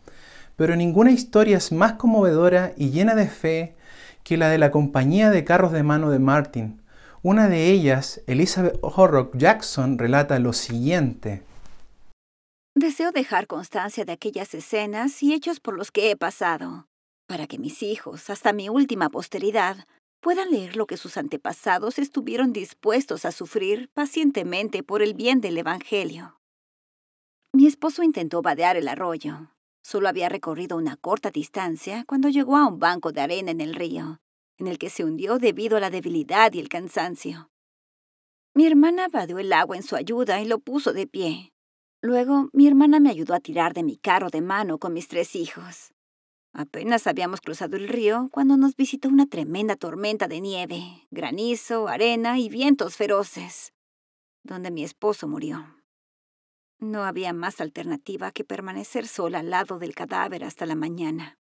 Pero ninguna historia es más conmovedora y llena de fe que la de la compañía de carros de mano de Martin, una de ellas, Elizabeth Horrock Jackson, relata lo siguiente. Deseo dejar constancia de aquellas escenas y hechos por los que he pasado, para que mis hijos, hasta mi última posteridad, puedan leer lo que sus antepasados estuvieron dispuestos a sufrir pacientemente por el bien del Evangelio. Mi esposo intentó vadear el arroyo. Solo había recorrido una corta distancia cuando llegó a un banco de arena en el río, en el que se hundió debido a la debilidad y el cansancio. Mi hermana vadeó el agua en su ayuda y lo puso de pie. Luego, mi hermana me ayudó a tirar de mi carro de mano con mis tres hijos. Apenas habíamos cruzado el río cuando nos visitó una tremenda tormenta de nieve, granizo, arena y vientos feroces, donde mi esposo murió. No había más alternativa que permanecer sola al lado del cadáver hasta la mañana.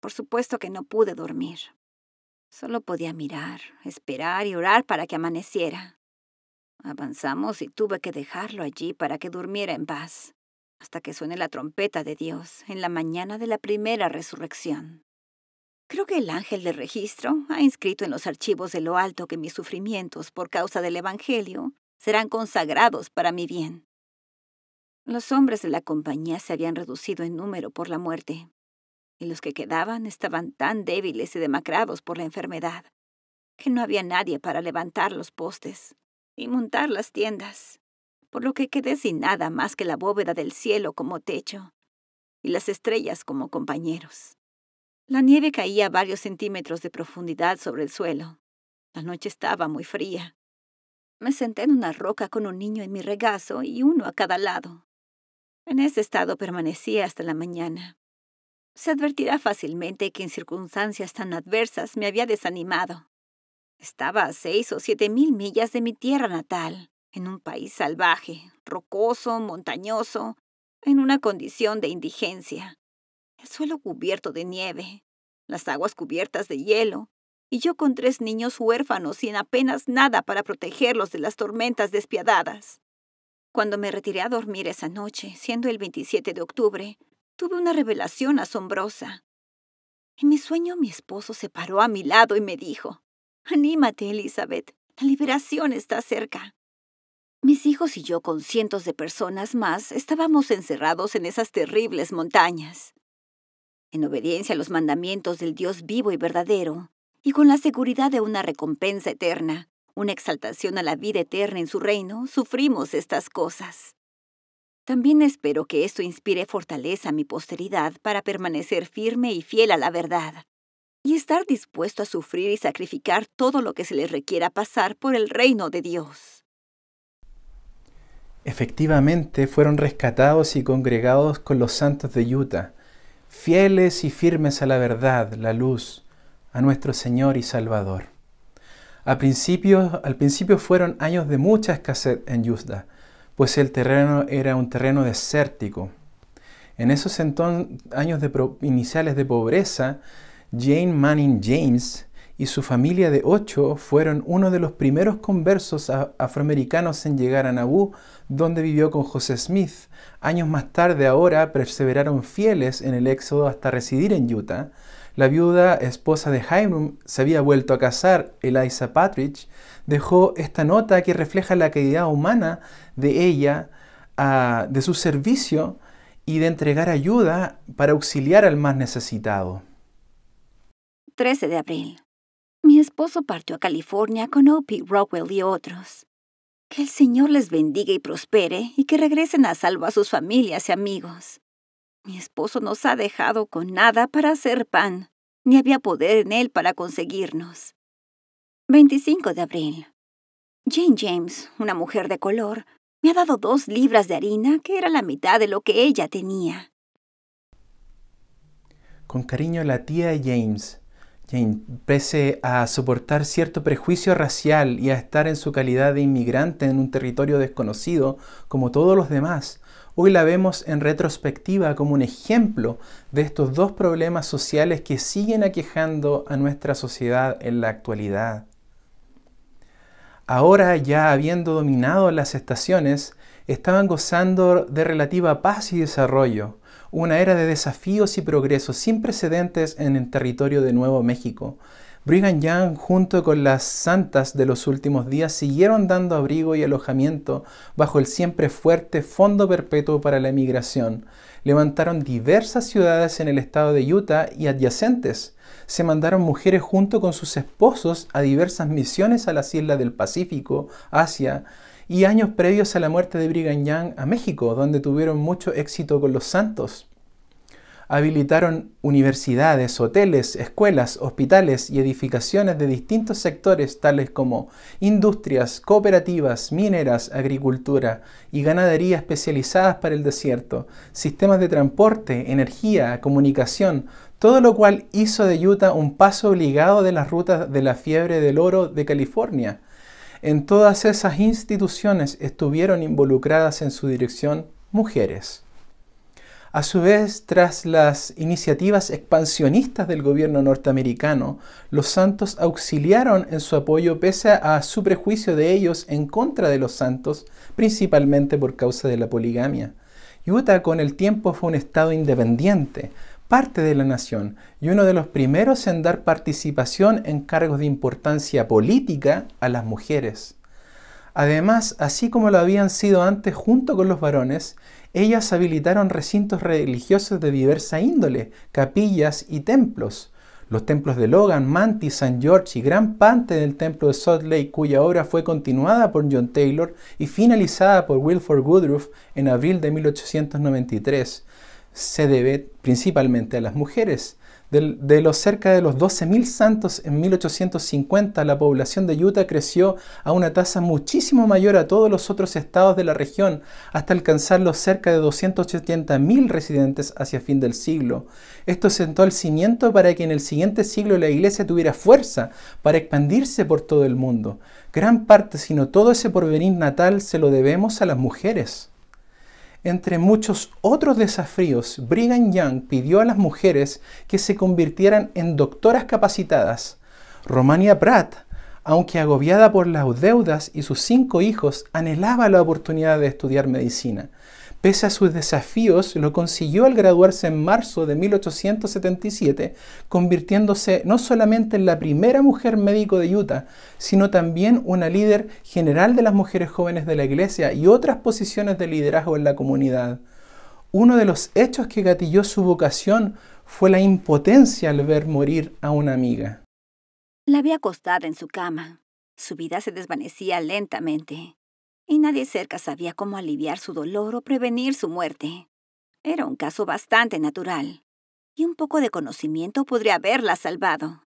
Por supuesto que no pude dormir. Solo podía mirar, esperar y orar para que amaneciera. Avanzamos y tuve que dejarlo allí para que durmiera en paz, hasta que suene la trompeta de Dios en la mañana de la primera resurrección. Creo que el ángel de registro ha inscrito en los archivos de lo alto que mis sufrimientos por causa del Evangelio serán consagrados para mi bien. Los hombres de la compañía se habían reducido en número por la muerte, y los que quedaban estaban tan débiles y demacrados por la enfermedad que no había nadie para levantar los postes y montar las tiendas, por lo que quedé sin nada más que la bóveda del cielo como techo y las estrellas como compañeros. La nieve caía a varios centímetros de profundidad sobre el suelo. La noche estaba muy fría. Me senté en una roca con un niño en mi regazo y uno a cada lado. En ese estado permanecí hasta la mañana se advertirá fácilmente que en circunstancias tan adversas me había desanimado. Estaba a seis o siete mil millas de mi tierra natal, en un país salvaje, rocoso, montañoso, en una condición de indigencia. El suelo cubierto de nieve, las aguas cubiertas de hielo, y yo con tres niños huérfanos sin apenas nada para protegerlos de las tormentas despiadadas. Cuando me retiré a dormir esa noche, siendo el 27 de octubre, tuve una revelación asombrosa. En mi sueño mi esposo se paró a mi lado y me dijo, Anímate, Elizabeth, la liberación está cerca. Mis hijos y yo, con cientos de personas más, estábamos encerrados en esas terribles montañas. En obediencia a los mandamientos del Dios vivo y verdadero, y con la seguridad de una recompensa eterna, una exaltación a la vida eterna en su reino, sufrimos estas cosas. También espero que esto inspire fortaleza a mi posteridad para permanecer firme y fiel a la verdad, y estar dispuesto a sufrir y sacrificar todo lo que se les requiera pasar por el reino de Dios. Efectivamente, fueron rescatados y congregados con los santos de Utah, fieles y firmes a la verdad, la luz, a nuestro Señor y Salvador. principio, al principio fueron años de mucha escasez en Utah pues el terreno era un terreno desértico. En esos años iniciales de pobreza, Jane Manning James y su familia de ocho fueron uno de los primeros conversos afroamericanos en llegar a Nauvoo, donde vivió con José Smith. Años más tarde ahora perseveraron fieles en el éxodo hasta residir en Utah, la viuda esposa de Hyrum se había vuelto a casar, Eliza Patridge, dejó esta nota que refleja la calidad humana de ella, ah, de su servicio y de entregar ayuda para auxiliar al más necesitado. 13 de abril. Mi esposo partió a California con Opie Rockwell y otros. Que el Señor les bendiga y prospere y que regresen a salvo a sus familias y amigos. Mi esposo nos ha dejado con nada para hacer pan, ni había poder en él para conseguirnos. 25 de abril. Jane James, una mujer de color, me ha dado dos libras de harina, que era la mitad de lo que ella tenía. Con cariño la tía James. Jane, pese a soportar cierto prejuicio racial y a estar en su calidad de inmigrante en un territorio desconocido, como todos los demás, hoy la vemos en retrospectiva como un ejemplo de estos dos problemas sociales que siguen aquejando a nuestra sociedad en la actualidad. Ahora, ya habiendo dominado las estaciones, estaban gozando de relativa paz y desarrollo, una era de desafíos y progresos sin precedentes en el territorio de Nuevo México, Brigham Young junto con las santas de los últimos días siguieron dando abrigo y alojamiento bajo el siempre fuerte Fondo Perpetuo para la Emigración. Levantaron diversas ciudades en el estado de Utah y adyacentes. Se mandaron mujeres junto con sus esposos a diversas misiones a las islas del Pacífico, Asia, y años previos a la muerte de Brigham Young a México, donde tuvieron mucho éxito con los santos habilitaron universidades, hoteles, escuelas, hospitales y edificaciones de distintos sectores tales como industrias, cooperativas, mineras, agricultura y ganadería especializadas para el desierto, sistemas de transporte, energía, comunicación, todo lo cual hizo de Utah un paso obligado de las rutas de la fiebre del oro de California. En todas esas instituciones estuvieron involucradas en su dirección mujeres. A su vez, tras las iniciativas expansionistas del gobierno norteamericano, los santos auxiliaron en su apoyo pese a su prejuicio de ellos en contra de los santos, principalmente por causa de la poligamia. Utah con el tiempo fue un estado independiente, parte de la nación y uno de los primeros en dar participación en cargos de importancia política a las mujeres. Además, así como lo habían sido antes junto con los varones, ellas habilitaron recintos religiosos de diversa índole, capillas y templos. Los templos de Logan, Manti, St. George y gran parte del templo de Salt Lake, cuya obra fue continuada por John Taylor y finalizada por Wilford Woodruff en abril de 1893, se debe principalmente a las mujeres, de, los cerca de los 12.000 santos en 1850, la población de Utah creció a una tasa muchísimo mayor a todos los otros estados de la región, hasta alcanzar los cerca de 280.000 residentes hacia fin del siglo. Esto sentó el cimiento para que en el siguiente siglo la iglesia tuviera fuerza para expandirse por todo el mundo. Gran parte, sino todo ese porvenir natal, se lo debemos a las mujeres. Entre muchos otros desafíos, Brigham Young pidió a las mujeres que se convirtieran en doctoras capacitadas. Romania Pratt, aunque agobiada por las deudas y sus cinco hijos, anhelaba la oportunidad de estudiar medicina. Pese a sus desafíos, lo consiguió al graduarse en marzo de 1877, convirtiéndose no solamente en la primera mujer médico de Utah, sino también una líder general de las mujeres jóvenes de la iglesia y otras posiciones de liderazgo en la comunidad. Uno de los hechos que gatilló su vocación fue la impotencia al ver morir a una amiga. La había acostada en su cama. Su vida se desvanecía lentamente y nadie cerca sabía cómo aliviar su dolor o prevenir su muerte. Era un caso bastante natural, y un poco de conocimiento podría haberla salvado.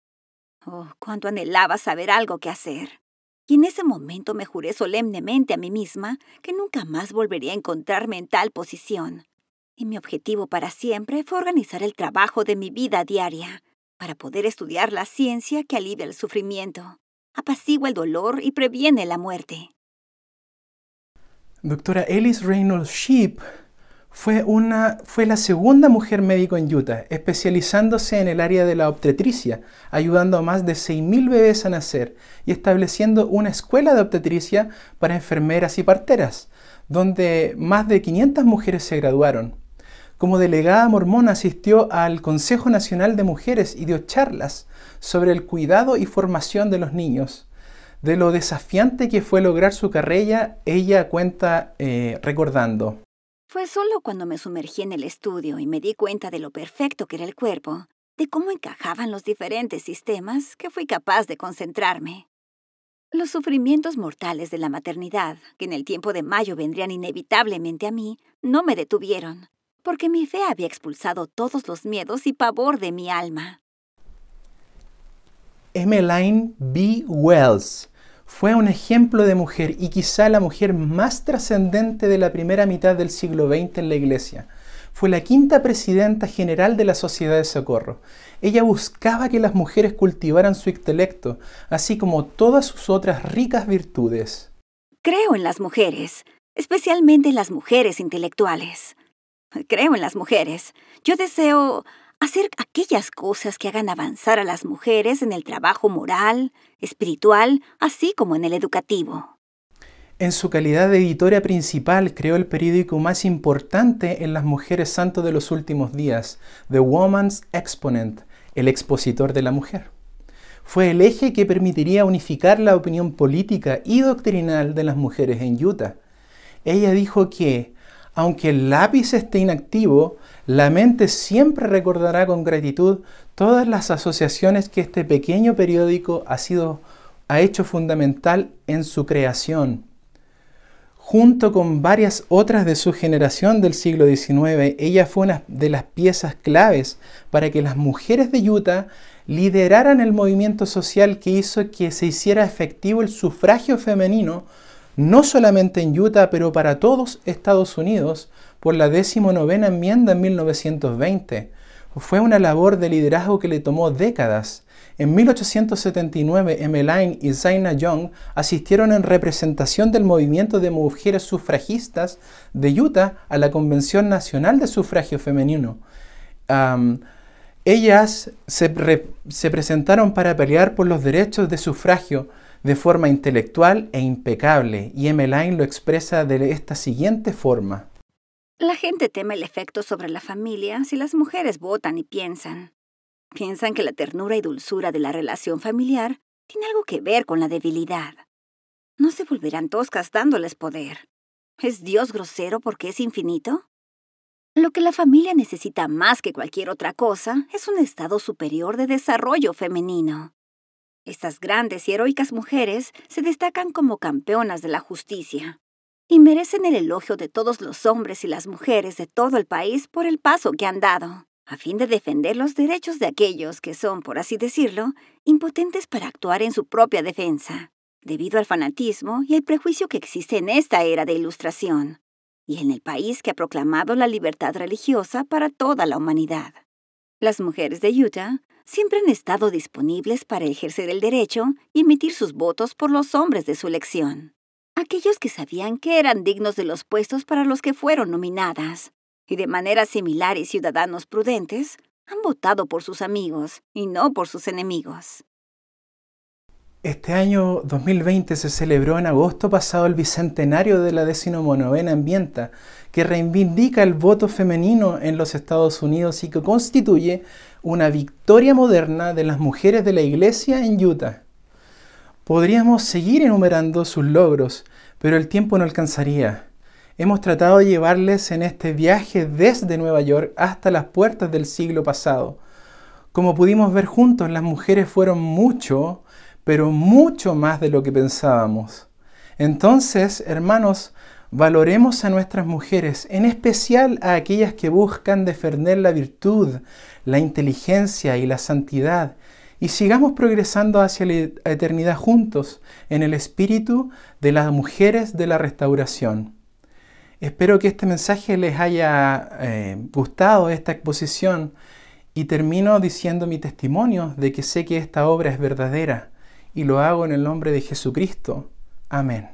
Oh, cuánto anhelaba saber algo que hacer. Y en ese momento me juré solemnemente a mí misma que nunca más volvería a encontrarme en tal posición. Y mi objetivo para siempre fue organizar el trabajo de mi vida diaria, para poder estudiar la ciencia que alivia el sufrimiento, apacigua el dolor y previene la muerte. Doctora Ellis Reynolds Sheep fue, la segunda mujer médico en Utah, especializándose en el área de la obstetricia, ayudando a más de 6.000 bebés a nacer y estableciendo una escuela de obstetricia para enfermeras y parteras, donde más de 500 mujeres se graduaron. Como delegada mormona asistió al Consejo Nacional de Mujeres y dio charlas sobre el cuidado y formación de los niños. De lo desafiante que fue lograr su carrera, ella cuenta eh, recordando. Fue solo cuando me sumergí en el estudio y me di cuenta de lo perfecto que era el cuerpo, de cómo encajaban los diferentes sistemas, que fui capaz de concentrarme. Los sufrimientos mortales de la maternidad, que en el tiempo de mayo vendrían inevitablemente a mí, no me detuvieron, porque mi fe había expulsado todos los miedos y pavor de mi alma. Emmeline B. Wells fue un ejemplo de mujer y quizá la mujer más trascendente de la primera mitad del siglo XX en la Iglesia. Fue la quinta presidenta general de la Sociedad de Socorro. Ella buscaba que las mujeres cultivaran su intelecto, así como todas sus otras ricas virtudes. Creo en las mujeres, especialmente en las mujeres intelectuales. Creo en las mujeres. Yo deseo hacer aquellas cosas que hagan avanzar a las mujeres en el trabajo moral, espiritual, así como en el educativo. En su calidad de editora principal creó el periódico más importante en las mujeres santos de los últimos días, The Woman's Exponent, el expositor de la mujer. Fue el eje que permitiría unificar la opinión política y doctrinal de las mujeres en Utah. Ella dijo que aunque el lápiz esté inactivo, la mente siempre recordará con gratitud todas las asociaciones que este pequeño periódico ha, ha hecho fundamental en su creación. Junto con varias otras de su generación del siglo XIX, ella fue una de las piezas claves para que las mujeres de Utah lideraran el movimiento social que hizo que se hiciera efectivo el sufragio femenino no solamente en Utah, pero para todos Estados Unidos, por la 19 enmienda en 1920. Fue una labor de liderazgo que le tomó décadas. En 1879, Emmeline y Zaina Young asistieron en representación del movimiento de mujeres sufragistas de Utah a la Convención Nacional de Sufragio Femenino. ellas se presentaron para pelear por los derechos de sufragio de forma intelectual e impecable, y Emmeline lo expresa de esta siguiente forma. La gente teme el efecto sobre la familia si las mujeres votan y piensan. Piensan que la ternura y dulzura de la relación familiar tiene algo que ver con la debilidad. No se volverán toscas dándoles poder. ¿Es Dios grosero porque es infinito? Lo que la familia necesita más que cualquier otra cosa es un estado superior de desarrollo femenino. Estas grandes y heroicas mujeres se destacan como campeonas de la justicia y merecen el elogio de todos los hombres y las mujeres de todo el país por el paso que han dado, a fin de defender los derechos de aquellos que son, por así decirlo, impotentes para actuar en su propia defensa, debido al fanatismo y el prejuicio que existe en esta era de ilustración, y en el país que ha proclamado la libertad religiosa para toda la humanidad. Las mujeres de Utah siempre han estado disponibles para ejercer el derecho y emitir sus votos por los hombres de su elección, aquellos que sabían que eran dignos de los puestos para los que fueron nominadas, y de manera similar y ciudadanos prudentes, han votado por sus amigos y no por sus enemigos. Este año 2020 se celebró en agosto pasado el bicentenario de la decimonovena Ambienta, que reivindica el voto femenino en los Estados Unidos y que constituye una victoria moderna de las mujeres de la iglesia en Utah. Podríamos seguir enumerando sus logros, pero el tiempo no alcanzaría. Hemos tratado de llevarles en este viaje desde Nueva York hasta las puertas del siglo pasado. Como pudimos ver juntos, las mujeres fueron mucho, pero mucho más de lo que pensábamos. Entonces, hermanos, valoremos a nuestras mujeres, en especial a aquellas que buscan defender la virtud, la inteligencia y la santidad, y sigamos progresando hacia la eternidad juntos en el espíritu de las mujeres de la restauración. Espero que este mensaje les haya eh, gustado esta exposición y termino diciendo mi testimonio de que sé que esta obra es verdadera y lo hago en el nombre de Jesucristo. Amén.